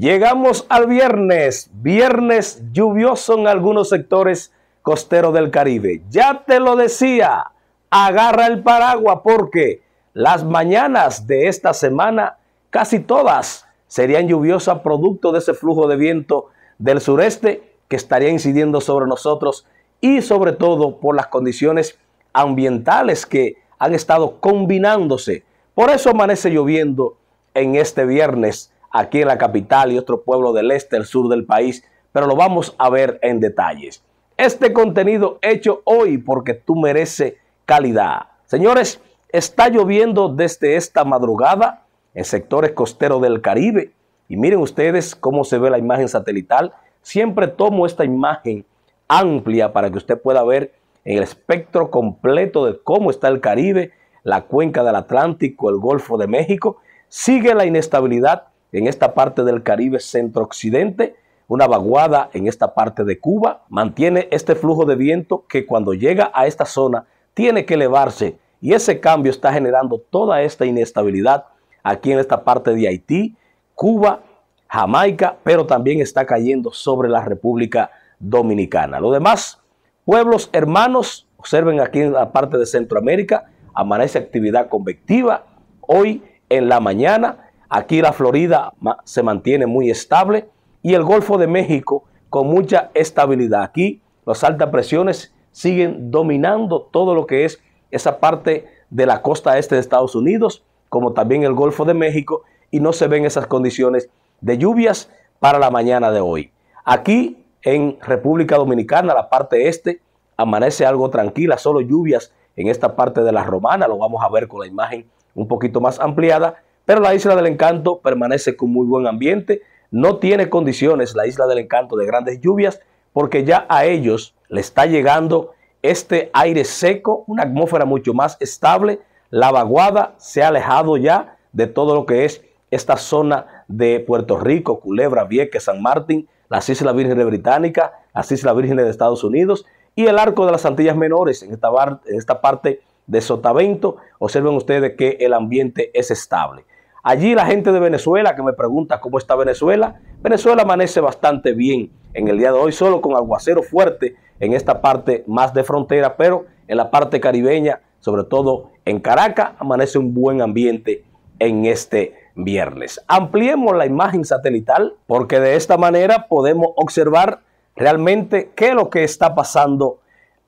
Llegamos al viernes, viernes lluvioso en algunos sectores costeros del Caribe. Ya te lo decía, agarra el paraguas porque las mañanas de esta semana, casi todas, serían lluviosas producto de ese flujo de viento del sureste que estaría incidiendo sobre nosotros y sobre todo por las condiciones ambientales que han estado combinándose. Por eso amanece lloviendo en este viernes aquí en la capital y otro pueblo del este, el sur del país, pero lo vamos a ver en detalles. Este contenido hecho hoy porque tú mereces calidad. Señores, está lloviendo desde esta madrugada en sectores costeros del Caribe. Y miren ustedes cómo se ve la imagen satelital. Siempre tomo esta imagen amplia para que usted pueda ver en el espectro completo de cómo está el Caribe, la cuenca del Atlántico, el Golfo de México. Sigue la inestabilidad en esta parte del Caribe centro-occidente, una vaguada en esta parte de Cuba, mantiene este flujo de viento que cuando llega a esta zona tiene que elevarse y ese cambio está generando toda esta inestabilidad aquí en esta parte de Haití, Cuba, Jamaica, pero también está cayendo sobre la República Dominicana. Lo demás, pueblos hermanos, observen aquí en la parte de Centroamérica, amanece actividad convectiva hoy en la mañana Aquí la Florida se mantiene muy estable y el Golfo de México con mucha estabilidad. Aquí las altas presiones siguen dominando todo lo que es esa parte de la costa este de Estados Unidos, como también el Golfo de México, y no se ven esas condiciones de lluvias para la mañana de hoy. Aquí en República Dominicana, la parte este, amanece algo tranquila, solo lluvias en esta parte de la Romana, lo vamos a ver con la imagen un poquito más ampliada, pero la Isla del Encanto permanece con muy buen ambiente. No tiene condiciones la Isla del Encanto de grandes lluvias porque ya a ellos le está llegando este aire seco, una atmósfera mucho más estable. La vaguada se ha alejado ya de todo lo que es esta zona de Puerto Rico, Culebra, Vieques, San Martín, las Islas Vírgenes Británicas, las Islas Vírgenes de Estados Unidos y el arco de las Antillas Menores en esta, en esta parte de Sotavento. Observen ustedes que el ambiente es estable. Allí la gente de Venezuela que me pregunta cómo está Venezuela, Venezuela amanece bastante bien en el día de hoy, solo con aguacero fuerte en esta parte más de frontera, pero en la parte caribeña, sobre todo en Caracas, amanece un buen ambiente en este viernes. Ampliemos la imagen satelital porque de esta manera podemos observar realmente qué es lo que está pasando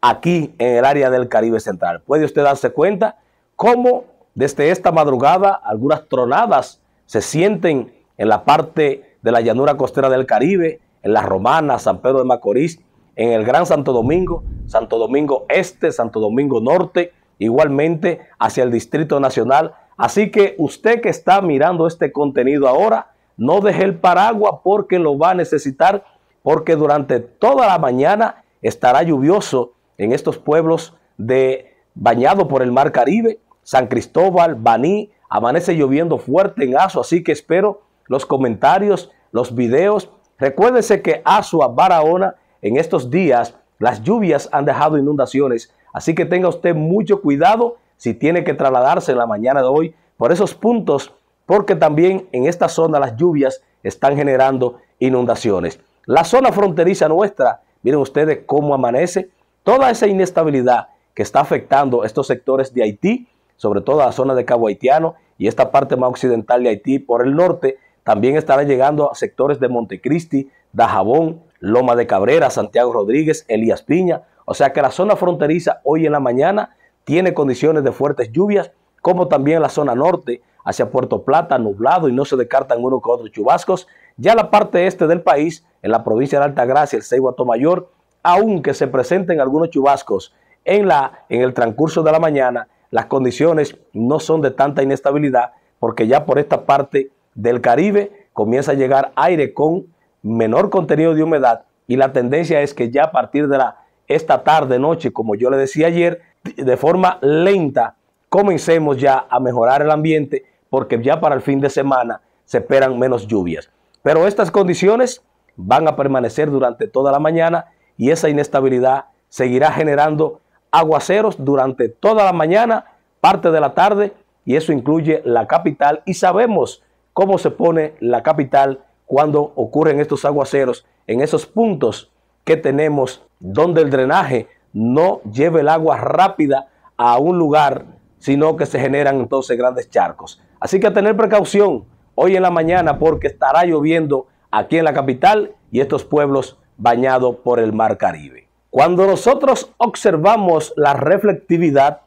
aquí en el área del Caribe Central. Puede usted darse cuenta cómo desde esta madrugada, algunas tronadas se sienten en la parte de la llanura costera del Caribe, en La Romana, San Pedro de Macorís, en el Gran Santo Domingo, Santo Domingo Este, Santo Domingo Norte, igualmente hacia el Distrito Nacional. Así que usted que está mirando este contenido ahora, no deje el paraguas porque lo va a necesitar, porque durante toda la mañana estará lluvioso en estos pueblos de bañado por el Mar Caribe, San Cristóbal, Baní, amanece lloviendo fuerte en Azua, así que espero los comentarios, los videos. Recuérdense que Azua, Barahona, en estos días las lluvias han dejado inundaciones, así que tenga usted mucho cuidado si tiene que trasladarse en la mañana de hoy por esos puntos, porque también en esta zona las lluvias están generando inundaciones. La zona fronteriza nuestra, miren ustedes cómo amanece, toda esa inestabilidad que está afectando estos sectores de Haití, sobre todo a la zona de Cabo Haitiano y esta parte más occidental de Haití por el norte. También estará llegando a sectores de Montecristi, Dajabón, Loma de Cabrera, Santiago Rodríguez, Elías Piña. O sea que la zona fronteriza hoy en la mañana tiene condiciones de fuertes lluvias, como también la zona norte, hacia Puerto Plata, nublado y no se descartan uno con otro chubascos. Ya la parte este del país, en la provincia de Alta Gracia, el Seibo Mayor, aunque se presenten algunos chubascos en, la, en el transcurso de la mañana, las condiciones no son de tanta inestabilidad porque ya por esta parte del Caribe comienza a llegar aire con menor contenido de humedad y la tendencia es que ya a partir de la, esta tarde, noche, como yo le decía ayer, de forma lenta comencemos ya a mejorar el ambiente porque ya para el fin de semana se esperan menos lluvias. Pero estas condiciones van a permanecer durante toda la mañana y esa inestabilidad seguirá generando aguaceros durante toda la mañana, parte de la tarde, y eso incluye la capital. Y sabemos cómo se pone la capital cuando ocurren estos aguaceros en esos puntos que tenemos donde el drenaje no lleve el agua rápida a un lugar, sino que se generan entonces grandes charcos. Así que a tener precaución hoy en la mañana porque estará lloviendo aquí en la capital y estos pueblos bañados por el mar Caribe. Cuando nosotros observamos la reflectividad,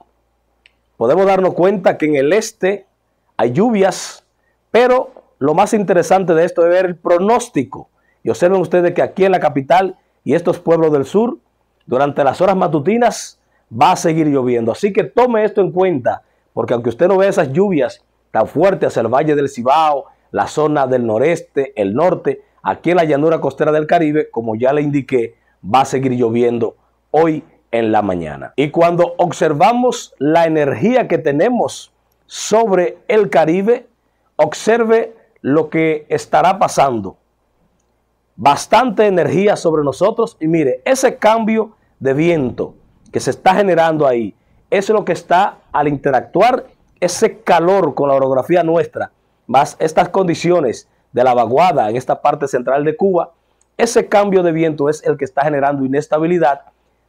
podemos darnos cuenta que en el este hay lluvias, pero lo más interesante de esto es ver el pronóstico. Y observen ustedes que aquí en la capital y estos pueblos del sur, durante las horas matutinas va a seguir lloviendo. Así que tome esto en cuenta, porque aunque usted no ve esas lluvias tan fuertes hacia el Valle del Cibao, la zona del noreste, el norte, aquí en la llanura costera del Caribe, como ya le indiqué, va a seguir lloviendo hoy en la mañana. Y cuando observamos la energía que tenemos sobre el Caribe, observe lo que estará pasando. Bastante energía sobre nosotros y mire, ese cambio de viento que se está generando ahí, es lo que está al interactuar ese calor con la orografía nuestra, más estas condiciones de la vaguada en esta parte central de Cuba, ese cambio de viento es el que está generando inestabilidad,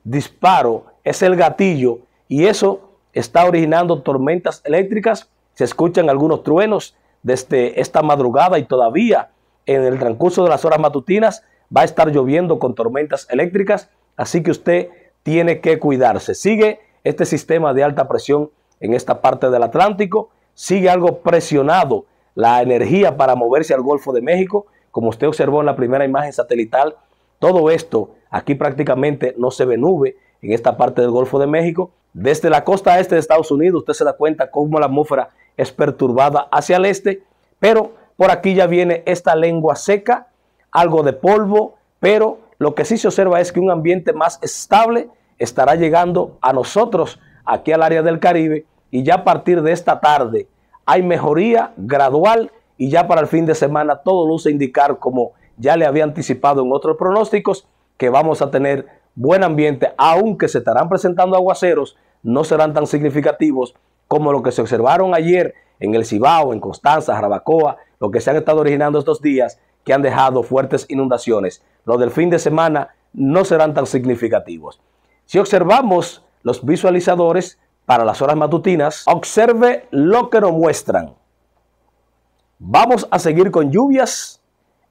disparo, es el gatillo y eso está originando tormentas eléctricas. Se escuchan algunos truenos desde esta madrugada y todavía en el transcurso de las horas matutinas va a estar lloviendo con tormentas eléctricas, así que usted tiene que cuidarse. Sigue este sistema de alta presión en esta parte del Atlántico, sigue algo presionado la energía para moverse al Golfo de México, como usted observó en la primera imagen satelital, todo esto aquí prácticamente no se ve nube en esta parte del Golfo de México. Desde la costa este de Estados Unidos, usted se da cuenta cómo la atmósfera es perturbada hacia el este, pero por aquí ya viene esta lengua seca, algo de polvo, pero lo que sí se observa es que un ambiente más estable estará llegando a nosotros aquí al área del Caribe y ya a partir de esta tarde hay mejoría gradual y ya para el fin de semana todo luce indicar, como ya le había anticipado en otros pronósticos, que vamos a tener buen ambiente, aunque se estarán presentando aguaceros, no serán tan significativos como lo que se observaron ayer en el Cibao, en Constanza, Jarabacoa, lo que se han estado originando estos días, que han dejado fuertes inundaciones. Los del fin de semana no serán tan significativos. Si observamos los visualizadores para las horas matutinas, observe lo que nos muestran. Vamos a seguir con lluvias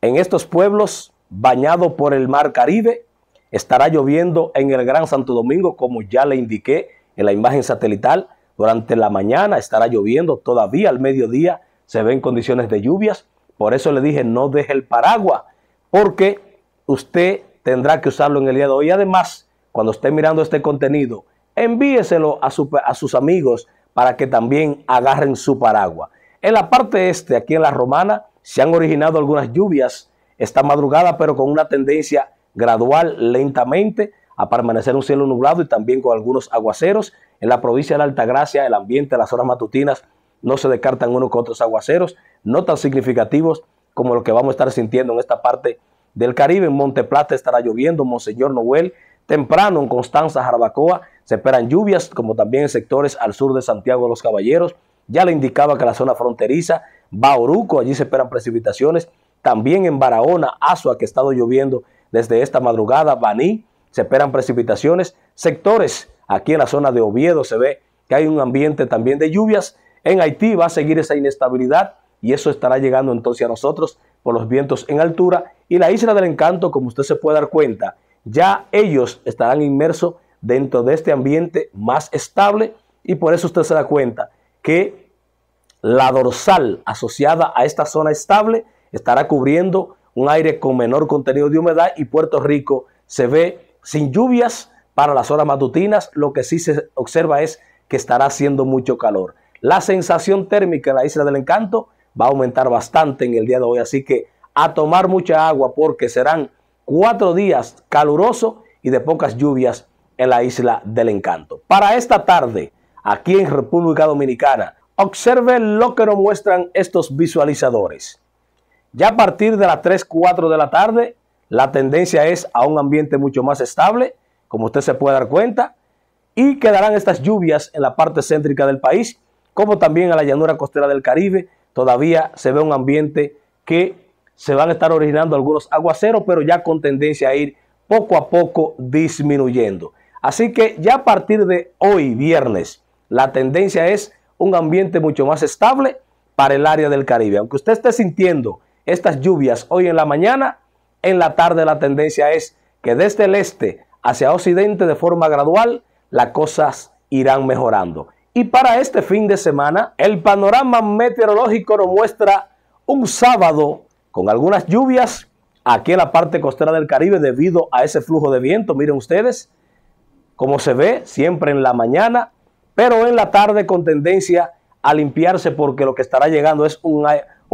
en estos pueblos bañados por el mar Caribe. Estará lloviendo en el Gran Santo Domingo, como ya le indiqué en la imagen satelital. Durante la mañana estará lloviendo, todavía al mediodía se ven condiciones de lluvias. Por eso le dije no deje el paraguas, porque usted tendrá que usarlo en el día de hoy. Además, cuando esté mirando este contenido, envíeselo a, a sus amigos para que también agarren su paraguas. En la parte este, aquí en la Romana, se han originado algunas lluvias esta madrugada, pero con una tendencia gradual, lentamente, a permanecer un cielo nublado y también con algunos aguaceros. En la provincia de la Altagracia, el ambiente, las horas matutinas, no se descartan unos con otros aguaceros, no tan significativos como lo que vamos a estar sintiendo en esta parte del Caribe. En Plata estará lloviendo, Monseñor Noel. Temprano en Constanza, Jarabacoa, se esperan lluvias, como también en sectores al sur de Santiago de los Caballeros ya le indicaba que la zona fronteriza, Bauruco, allí se esperan precipitaciones, también en Barahona, Asua, que ha estado lloviendo desde esta madrugada, Baní, se esperan precipitaciones, sectores aquí en la zona de Oviedo se ve que hay un ambiente también de lluvias, en Haití va a seguir esa inestabilidad y eso estará llegando entonces a nosotros por los vientos en altura y la isla del encanto, como usted se puede dar cuenta, ya ellos estarán inmersos dentro de este ambiente más estable y por eso usted se da cuenta que la dorsal asociada a esta zona estable estará cubriendo un aire con menor contenido de humedad y Puerto Rico se ve sin lluvias para las horas matutinas. Lo que sí se observa es que estará haciendo mucho calor. La sensación térmica en la isla del encanto va a aumentar bastante en el día de hoy, así que a tomar mucha agua porque serán cuatro días calurosos y de pocas lluvias en la isla del encanto. Para esta tarde, aquí en República Dominicana. Observe lo que nos muestran estos visualizadores. Ya a partir de las 3, 4 de la tarde, la tendencia es a un ambiente mucho más estable, como usted se puede dar cuenta, y quedarán estas lluvias en la parte céntrica del país, como también en la llanura costera del Caribe. Todavía se ve un ambiente que se van a estar originando algunos aguaceros, pero ya con tendencia a ir poco a poco disminuyendo. Así que ya a partir de hoy, viernes, la tendencia es un ambiente mucho más estable para el área del Caribe. Aunque usted esté sintiendo estas lluvias hoy en la mañana, en la tarde la tendencia es que desde el este hacia occidente de forma gradual las cosas irán mejorando. Y para este fin de semana, el panorama meteorológico nos muestra un sábado con algunas lluvias aquí en la parte costera del Caribe debido a ese flujo de viento. Miren ustedes, cómo se ve siempre en la mañana, pero en la tarde con tendencia a limpiarse porque lo que estará llegando es un,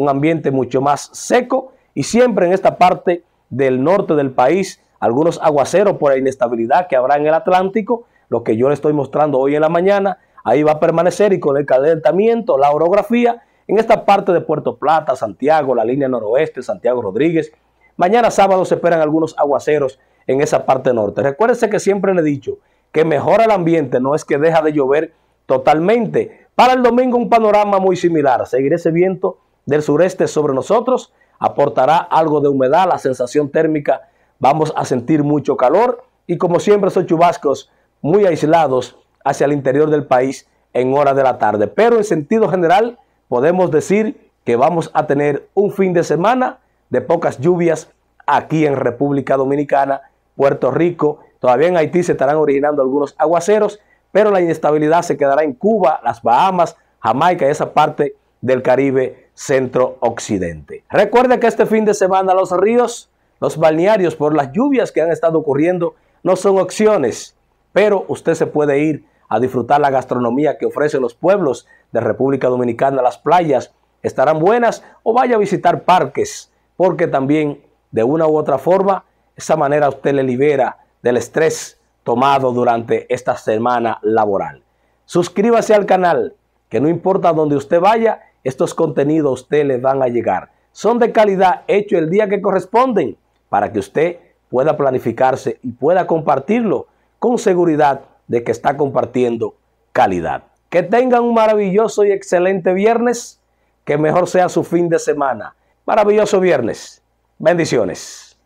ambiente mucho más seco y siempre en esta parte del norte del país, algunos aguaceros por la inestabilidad que habrá en el Atlántico, lo que yo le estoy mostrando hoy en la mañana, ahí va a permanecer y con el calentamiento, la orografía, en esta parte de Puerto Plata, Santiago, la línea noroeste, Santiago Rodríguez. Mañana sábado se esperan algunos aguaceros en esa parte norte. recuérdese que siempre le he dicho, que mejora el ambiente, no es que deja de llover totalmente. Para el domingo un panorama muy similar, ...seguir ese viento del sureste sobre nosotros, aportará algo de humedad, la sensación térmica, vamos a sentir mucho calor y como siempre son chubascos muy aislados hacia el interior del país en hora de la tarde. Pero en sentido general podemos decir que vamos a tener un fin de semana de pocas lluvias aquí en República Dominicana, Puerto Rico Todavía en Haití se estarán originando algunos aguaceros, pero la inestabilidad se quedará en Cuba, las Bahamas, Jamaica y esa parte del Caribe centro-occidente. Recuerde que este fin de semana los ríos, los balnearios, por las lluvias que han estado ocurriendo, no son opciones, pero usted se puede ir a disfrutar la gastronomía que ofrecen los pueblos de República Dominicana. Las playas estarán buenas o vaya a visitar parques, porque también de una u otra forma, esa manera usted le libera del estrés tomado durante esta semana laboral. Suscríbase al canal, que no importa donde usted vaya, estos contenidos a usted les van a llegar. Son de calidad, hecho el día que corresponden, para que usted pueda planificarse y pueda compartirlo con seguridad de que está compartiendo calidad. Que tengan un maravilloso y excelente viernes, que mejor sea su fin de semana. Maravilloso viernes. Bendiciones.